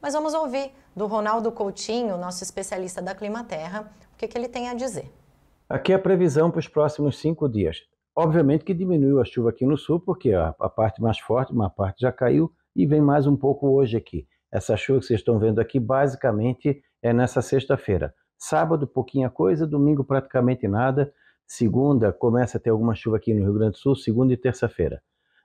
Mas vamos ouvir do Ronaldo Coutinho, nosso especialista da Climaterra, o que, que ele tem a dizer. Aqui é a previsão para os próximos cinco dias. Obviamente que diminuiu a chuva aqui no sul, porque a, a parte mais forte, uma parte já caiu e vem mais um pouco hoje aqui. Essa chuva que vocês estão vendo aqui, basicamente, é nessa sexta-feira. Sábado, pouquinha coisa, domingo, praticamente nada. Segunda, começa a ter alguma chuva aqui no Rio Grande do Sul, segunda e terça-feira.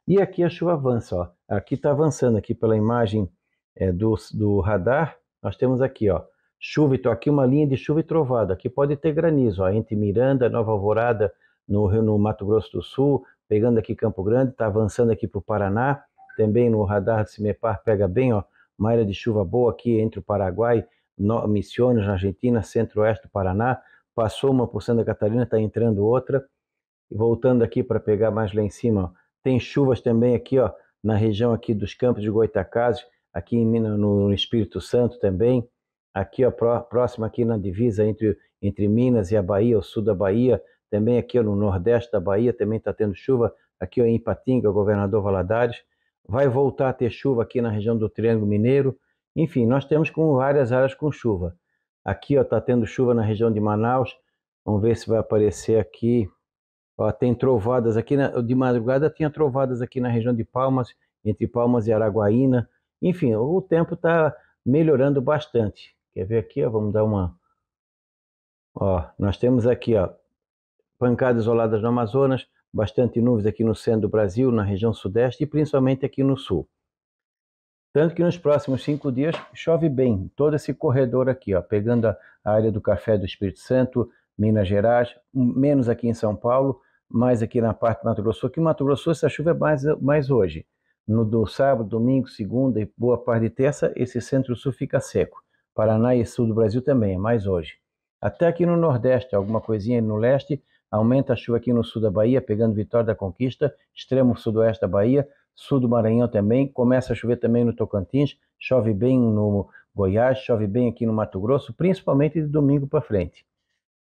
E aqui a chuva avança, ó. Aqui está avançando, aqui pela imagem é, do, do radar, nós temos aqui, ó, chuva, aqui uma linha de chuva e trovada, aqui pode ter granizo, ó, entre Miranda, Nova Alvorada, no, Rio, no Mato Grosso do Sul, pegando aqui Campo Grande, está avançando aqui para o Paraná, também no radar de Cimepar pega bem, ó, uma área de chuva boa aqui entre o Paraguai, no, na Argentina, centro-oeste do Paraná, passou uma por Santa Catarina, está entrando outra, e voltando aqui para pegar mais lá em cima, ó, tem chuvas também aqui, ó, na região aqui dos campos de Goitacazes, aqui em, no Espírito Santo também, aqui ó, próximo aqui na divisa entre, entre Minas e a Bahia, o sul da Bahia, também aqui ó, no nordeste da Bahia também está tendo chuva, aqui ó, em Ipatinga, governador Valadares, vai voltar a ter chuva aqui na região do Triângulo Mineiro, enfim, nós temos com várias áreas com chuva. Aqui está tendo chuva na região de Manaus, vamos ver se vai aparecer aqui, ó, tem trovadas aqui, na, de madrugada tinha trovadas aqui na região de Palmas, entre Palmas e Araguaína, enfim, o tempo está melhorando bastante. Quer ver aqui? Ó, vamos dar uma. Ó, nós temos aqui ó, pancadas isoladas no Amazonas, bastante nuvens aqui no centro do Brasil, na região sudeste e principalmente aqui no sul. Tanto que nos próximos cinco dias chove bem, todo esse corredor aqui, ó, pegando a área do Café do Espírito Santo, Minas Gerais, menos aqui em São Paulo, mais aqui na parte do Mato Grosso, que o Mato Grosso essa chuva é mais, mais hoje no do sábado, domingo, segunda e boa parte de terça, esse centro-sul fica seco. Paraná e sul do Brasil também, é mais hoje. Até aqui no Nordeste, alguma coisinha no leste, aumenta a chuva aqui no sul da Bahia, pegando Vitória da Conquista, extremo sudoeste da Bahia, sul do Maranhão também, começa a chover também no Tocantins, chove bem no Goiás, chove bem aqui no Mato Grosso, principalmente de domingo para frente.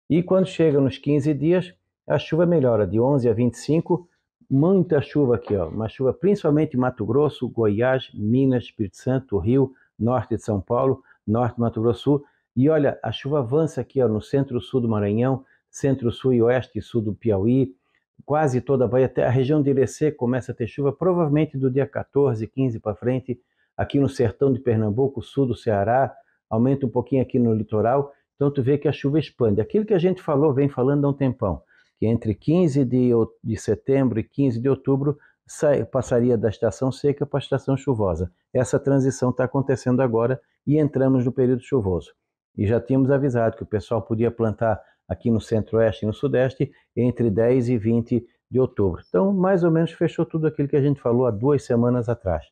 E quando chega nos 15 dias, a chuva melhora de 11 a 25, muita chuva aqui, ó, uma chuva principalmente em Mato Grosso, Goiás, Minas, Espírito Santo, Rio, norte de São Paulo, norte de Mato Grosso Sul. E olha, a chuva avança aqui ó, no centro-sul do Maranhão, centro-sul e oeste e sul do Piauí, quase toda a Bahia, até a região de Irecê começa a ter chuva, provavelmente do dia 14, 15 para frente, aqui no sertão de Pernambuco, sul do Ceará, aumenta um pouquinho aqui no litoral, então tu vê que a chuva expande. Aquilo que a gente falou, vem falando há um tempão, que entre 15 de, de setembro e 15 de outubro sai, passaria da estação seca para a estação chuvosa. Essa transição está acontecendo agora e entramos no período chuvoso. E já tínhamos avisado que o pessoal podia plantar aqui no centro-oeste e no sudeste entre 10 e 20 de outubro. Então, mais ou menos fechou tudo aquilo que a gente falou há duas semanas atrás.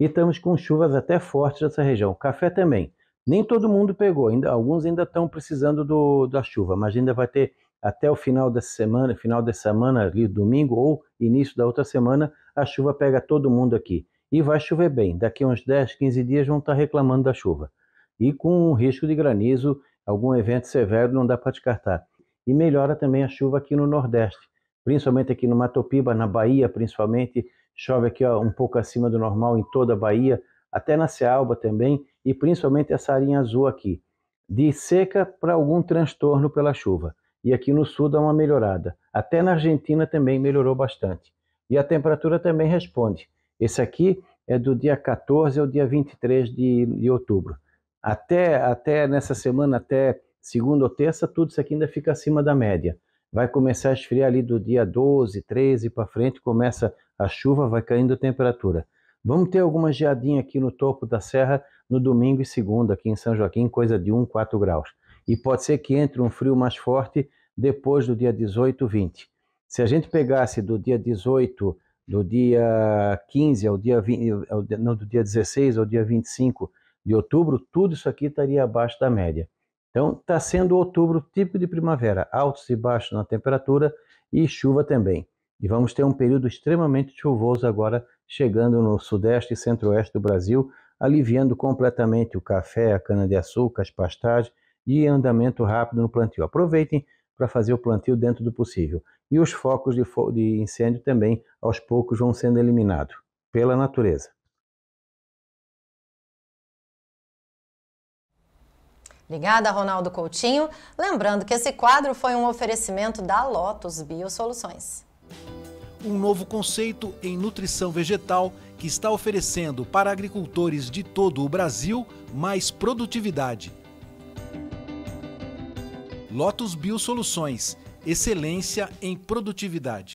E estamos com chuvas até fortes nessa região. Café também. Nem todo mundo pegou, ainda, alguns ainda estão precisando do, da chuva, mas ainda vai ter até o final dessa semana, final dessa semana, ali, domingo ou início da outra semana, a chuva pega todo mundo aqui. E vai chover bem. Daqui uns 10, 15 dias vão estar reclamando da chuva. E com um risco de granizo, algum evento severo não dá para descartar. E melhora também a chuva aqui no Nordeste, principalmente aqui no Mato Piba, na Bahia, principalmente. Chove aqui ó, um pouco acima do normal em toda a Bahia, até na Cealba também, e principalmente essa arinha azul aqui. De seca para algum transtorno pela chuva. E aqui no sul dá uma melhorada. Até na Argentina também melhorou bastante. E a temperatura também responde. Esse aqui é do dia 14 ao dia 23 de, de outubro. Até, até nessa semana, até segunda ou terça, tudo isso aqui ainda fica acima da média. Vai começar a esfriar ali do dia 12, 13 para frente, começa a chuva, vai caindo a temperatura. Vamos ter alguma geadinha aqui no topo da serra no domingo e segunda aqui em São Joaquim, coisa de 1, 4 graus. E pode ser que entre um frio mais forte depois do dia 18, 20. Se a gente pegasse do dia 18, do dia 15 ao dia 20, não, do dia 16 ao dia 25 de outubro, tudo isso aqui estaria abaixo da média. Então, está sendo outubro tipo de primavera, altos e baixos na temperatura e chuva também. E vamos ter um período extremamente chuvoso agora, chegando no sudeste e centro-oeste do Brasil, aliviando completamente o café, a cana-de-açúcar, as pastagens e andamento rápido no plantio. Aproveitem para fazer o plantio dentro do possível. E os focos de, fo de incêndio também, aos poucos, vão sendo eliminados pela natureza. Obrigada, Ronaldo Coutinho. Lembrando que esse quadro foi um oferecimento da Lotus Biosoluções. Um novo conceito em nutrição vegetal que está oferecendo para agricultores de todo o Brasil mais produtividade Lotus Bio Soluções, excelência em produtividade.